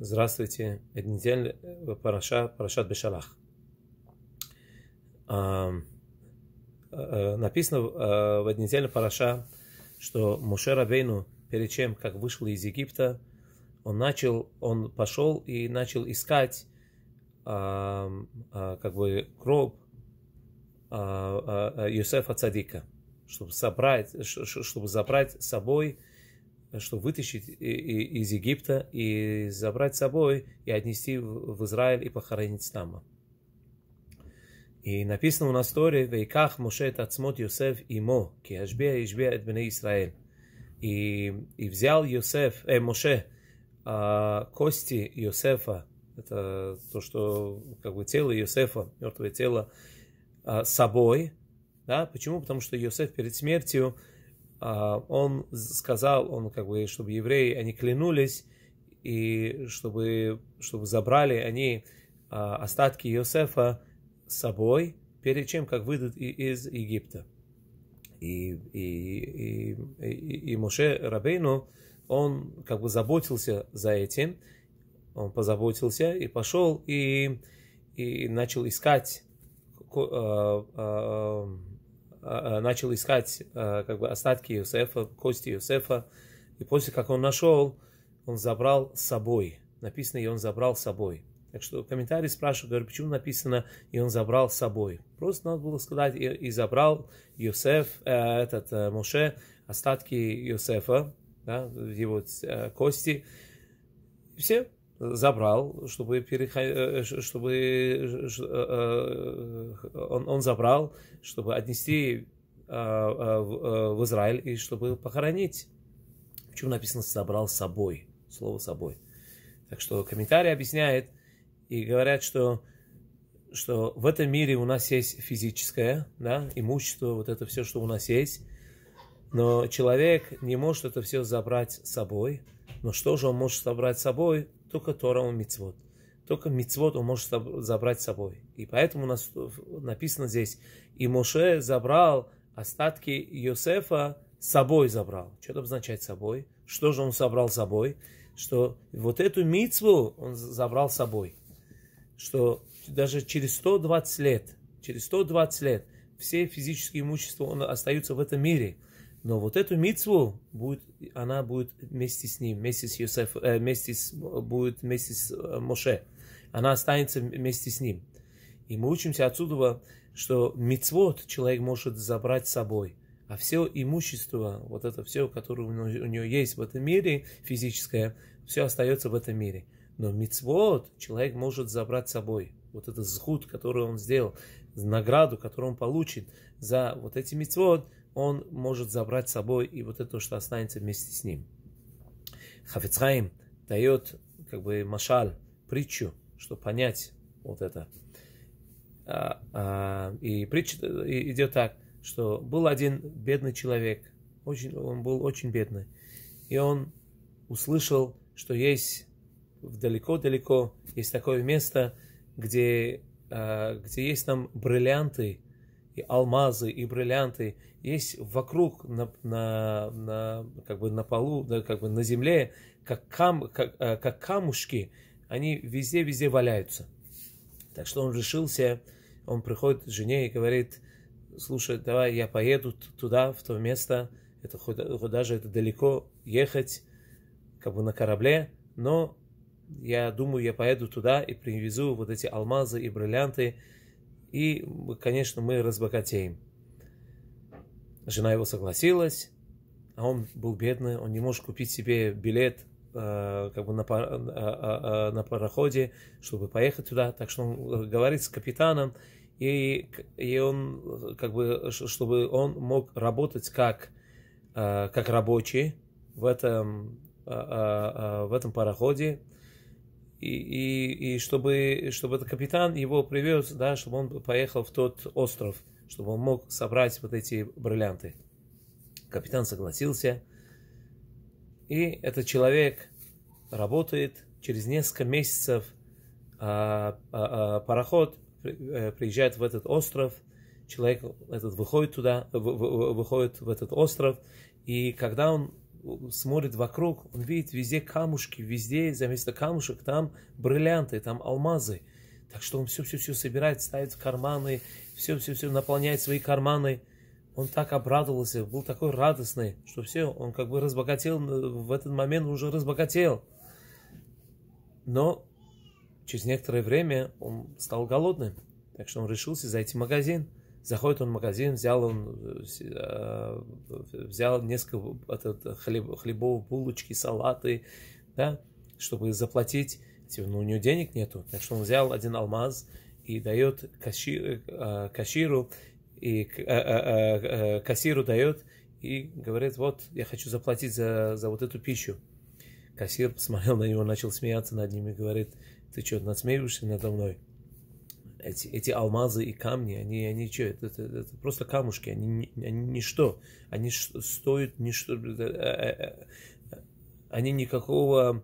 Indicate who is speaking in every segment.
Speaker 1: Здравствуйте. Эта неделя э, Параша, Парашат Бешалах. Э, э, написано в этой неделе Параша, что Муше Рабейну, перед чем, как вышел из Египта, он начал, он пошел и начал искать а, как бы гроб а, а, Юсефа Цадика, чтобы собрать, чтобы забрать с собой что вытащить из Египта и забрать с собой и отнести в Израиль и похоронить там. И написано у нас в Торе, «Вейках Моше тацмот Йосеф имо, ки ашбия ишбия эт бне Исраэль». И, и взял Йосеф, э, Моше, э, кости Йосефа, это то, что как бы тело Йосефа, мертвое тело, а, с собой. Да? Почему? Потому что Йосеф перед смертью а, он сказал, он как бы, чтобы евреи, они клянулись, и чтобы, чтобы забрали они а, остатки Иосифа с собой, перед чем, как выйдут из Египта. И, и, и, и, и Моше Рабейну, он как бы заботился за этим, он позаботился и пошел и, и начал искать а, а, а, начал искать а, как бы остатки Иосифа, кости Иосифа. И после как он нашел, он забрал с собой. Написано, и он забрал с собой. Так что комментарий спрашивают говорю почему написано, и он забрал с собой. Просто надо было сказать, и, и забрал Иосиф э, этот э, Моше, остатки Иосифа да, его э, кости. И все, забрал, чтобы, переход... Э, э, чтобы э, он, он забрал, чтобы отнести в Израиль и чтобы похоронить. Почему написано забрал с собой», слово «собой». Так что комментарий объясняет и говорят, что, что в этом мире у нас есть физическое да, имущество, вот это все, что у нас есть, но человек не может это все забрать с собой. Но что же он может собрать с собой? только Тора у мицвод. Только мицвод он может забрать с собой. И поэтому у нас написано здесь, и Моше забрал остатки Йосефа с собой забрал. Что это обозначает собой? Что же он собрал с собой? Что вот эту мицву он забрал с собой. Что даже через 120 лет, через 120 лет все физические имущества он остаются в этом мире – но вот эту мицву будет, она будет вместе с ним, вместе с Йосеф, э, вместе с, будет вместе с э, Моше. Она останется вместе с ним. И мы учимся отсюда, что мицвод человек может забрать с собой. А все имущество, вот это все, которое у него есть в этом мире, физическое, все остается в этом мире. Но мицвод человек может забрать с собой. Вот этот зхуд, который он сделал, награду, которую он получит за вот эти мицвод – он может забрать с собой и вот это, что останется вместе с ним. Хафицхайм дает как бы машаль, притчу, чтобы понять вот это. А, а, и притча идет так, что был один бедный человек, очень, он был очень бедный, и он услышал, что есть далеко-далеко, есть такое место, где, а, где есть там бриллианты, и алмазы, и бриллианты есть вокруг на, на, на как бы на полу, да, как бы на земле, как, кам, как, э, как камушки, они везде-везде валяются. Так что он решился, он приходит к жене и говорит, слушай, давай я поеду туда, в то место, это даже это далеко ехать, как бы на корабле, но я думаю, я поеду туда и привезу вот эти алмазы и бриллианты, и, конечно, мы разбогатеем. Жена его согласилась, а он был бедный, он не может купить себе билет э, как бы на, пар, э, э, на пароходе, чтобы поехать туда. Так что он говорит с капитаном, и, и он как бы, чтобы он мог работать как, как рабочий в этом, в этом пароходе, и, и, и чтобы, чтобы этот капитан его привез, да, чтобы он поехал в тот остров, чтобы он мог собрать вот эти бриллианты. Капитан согласился, и этот человек работает. Через несколько месяцев а, а, а, пароход э, приезжает в этот остров, человек этот выходит туда, выходит в этот остров, и когда он смотрит вокруг, он видит везде камушки, везде вместо камушек там бриллианты, там алмазы. Так что он все-все-все собирает, ставит в карманы, все-все-все наполняет свои карманы. Он так обрадовался, был такой радостный, что все, он как бы разбогател, э, в этот момент уже разбогател. Но через некоторое время он стал голодным, так что он решился зайти в магазин – Заходит он в магазин, взял он э, э, взял несколько этот, э, хлеб, хлебов, булочки, салаты, да, чтобы заплатить. Типа, ну, у него денег нету, так что он взял один алмаз и дает каши, а, кассиру и кассиру дает и говорит, вот, я хочу заплатить за, за вот эту пищу. Кассир посмотрел на него, начал смеяться над ним и говорит, ты что, надсмеиваешься надо мной? эти, эти алмазы и камни, они, они что, это, это, это просто камушки, они, они ничто, они стоят ничто, э, э, э, они никакого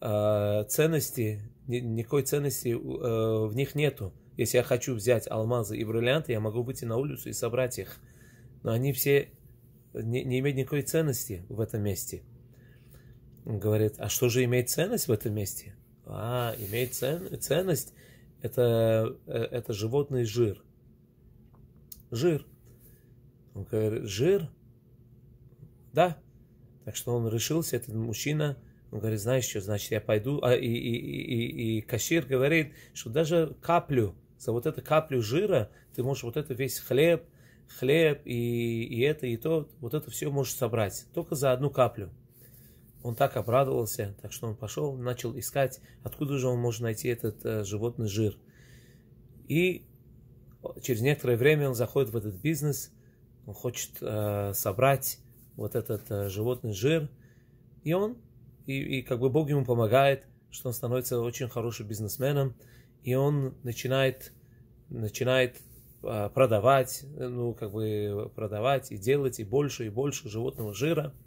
Speaker 1: э, ценности, никакой ценности э, в них нету. Если я хочу взять алмазы и бриллианты, я могу выйти на улицу и собрать их. Но они все не, не имеют никакой ценности в этом месте. Он говорит, а что же имеет ценность в этом месте? А, имеет цен, ценность – это, э, это животный жир. Жир. Он говорит, жир? Да. Так что он решился, этот мужчина, он говорит, знаешь что, значит, я пойду. А, и, и, и, и кассир говорит, что даже каплю, за вот эту каплю жира, ты можешь вот это весь хлеб, хлеб и, и это, и то, вот это все можешь собрать. Только за одну каплю. Он так обрадовался, так что он пошел, начал искать, откуда же он может найти этот э, животный жир. И через некоторое время он заходит в этот бизнес, он хочет э, собрать вот этот э, животный жир, и он, и, и как бы Бог ему помогает, что он становится очень хорошим бизнесменом, и он начинает, начинает э, продавать, э, ну как бы продавать и делать и больше и больше животного жира –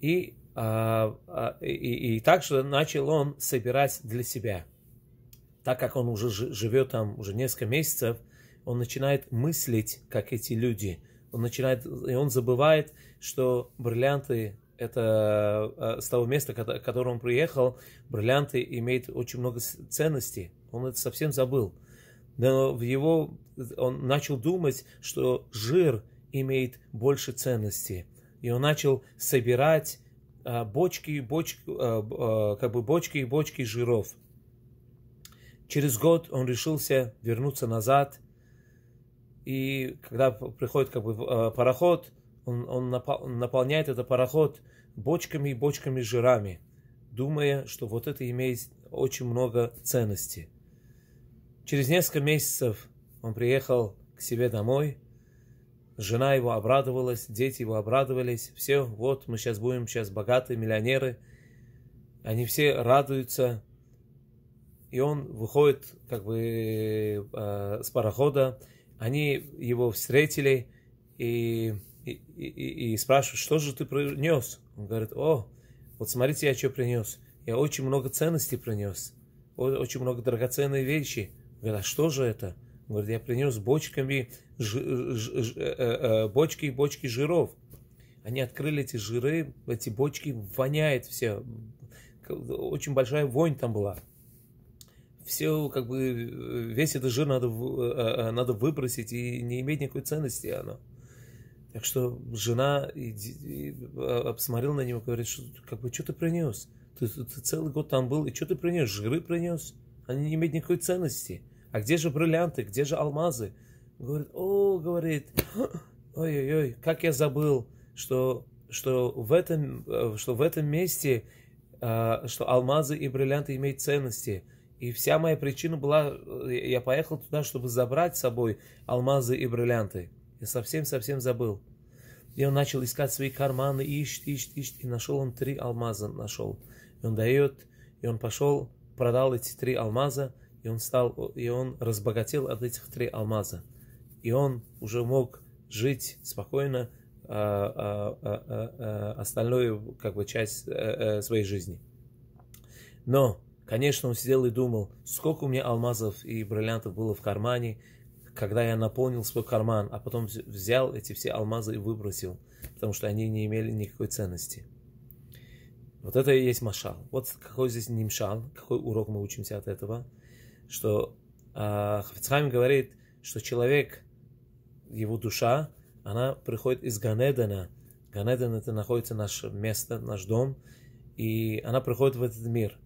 Speaker 1: и, а, а и, и также начал он собирать для себя. Так как он уже живет там уже несколько месяцев, он начинает мыслить, как эти люди. Он начинает, и он забывает, что бриллианты это а, с того места, к которому он приехал, бриллианты имеют очень много ценностей. Он это совсем забыл. Но в его он начал думать, что жир имеет больше ценности и он начал собирать э, бочки и бочки, э, э, как бы бочки и бочки жиров. Через год он решился вернуться назад, и когда приходит как бы пароход, он, он наполняет этот пароход бочками и бочками жирами, думая, что вот это имеет очень много ценности. Через несколько месяцев он приехал к себе домой – Жена его обрадовалась, дети его обрадовались. Все, вот мы сейчас будем, сейчас богатые миллионеры. Они все радуются. И он выходит как бы э, с парохода. Они его встретили и, и, и, и спрашивают, что же ты принес? Он говорит, о, вот смотрите, я что принес. Я очень много ценностей принес. Очень много драгоценных вещей. Говорит, а что же это? говорит, я принес бочками, ж, ж, ж, э, э, э, бочки и бочки жиров. Они открыли эти жиры, эти бочки воняет все. Очень большая вонь там была. Все, как бы, весь этот жир надо, э, э, э, надо выбросить и не иметь никакой ценности оно. Так что жена и, и, посмотрела на него, говорит, что, как бы, что ты принес? Ты, ты, ты целый год там был, и что ты принес? Жиры принес? Они не имеют никакой ценности а где же бриллианты, где же алмазы? Говорит, о, говорит, ой-ой-ой, как я забыл, что, что, в, этом, э, что в этом месте, э, что алмазы и бриллианты имеют ценности. И вся моя причина была, э, я поехал туда, чтобы забрать с собой алмазы и бриллианты. Я совсем-совсем забыл. И он начал искать свои карманы, ищет, ищет, ищет. И нашел он три алмаза, нашел. И он дает, и он пошел, продал эти три алмаза, и он, стал, и он разбогател от этих три алмаза. И он уже мог жить спокойно а, а, а, а, а остальную как бы, часть э, э, своей жизни. Но, конечно, он сидел и думал, сколько у меня алмазов и бриллиантов было в кармане, когда я наполнил свой карман, а потом взял эти все алмазы и выбросил, потому что они не имели никакой ценности. Вот это и есть машал. Вот какой здесь нимшал, какой урок мы учимся от этого – что э, а, Хафицхайм говорит, что человек, его душа, она приходит из Ганедана. Ганедан это находится наше место, наш дом, и она приходит в этот мир.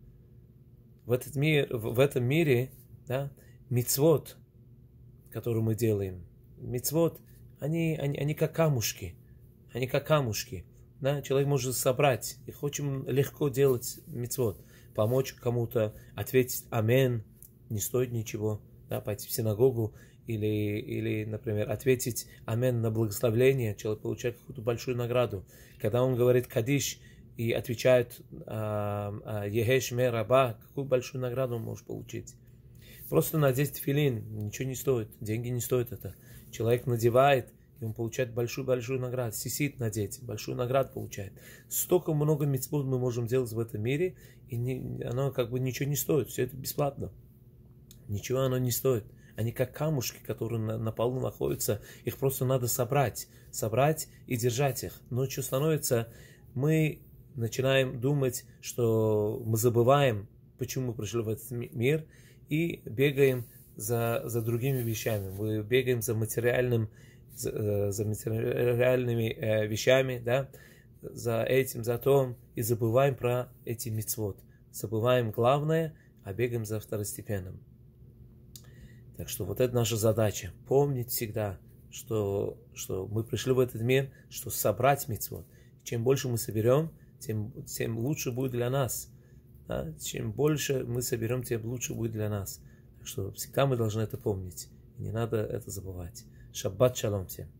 Speaker 1: В, этот мир, в этом мире да, мицвод, который мы делаем, мицвод, они, они, они как камушки, они как камушки. Да? Человек может собрать, и очень легко делать мицвод, помочь кому-то, ответить «Амен», не стоит ничего, да, пойти в синагогу или, или, например, ответить «Амен» на благословление, человек получает какую-то большую награду. Когда он говорит «Кадиш», и отвечает а, а, егеш ме раба», какую большую награду он может получить. Просто надеть филин ничего не стоит, деньги не стоят это. Человек надевает, и он получает большую-большую награду. Сисит надеть, большую награду получает. Столько много мецбуд мы можем делать в этом мире, и не, оно как бы ничего не стоит, все это бесплатно. Ничего оно не стоит. Они как камушки, которые на, на полу находятся. Их просто надо собрать. Собрать и держать их. Ночью становится, мы начинаем думать, что мы забываем, почему мы пришли в этот мир, и бегаем за, за другими вещами. Мы бегаем за материальным, за, э, за материальными э, вещами, да, за этим, за то, и забываем про эти мецвод. Забываем главное, а бегаем за второстепенным. Так что вот это наша задача. Помнить всегда, что, что мы пришли в этот мир, что собрать мецвод. Чем больше мы соберем, тем, тем лучше будет для нас. Да? Чем больше мы соберем, тем лучше будет для нас. Так что всегда мы должны это помнить. Не надо это забывать. Шаббат шалом всем.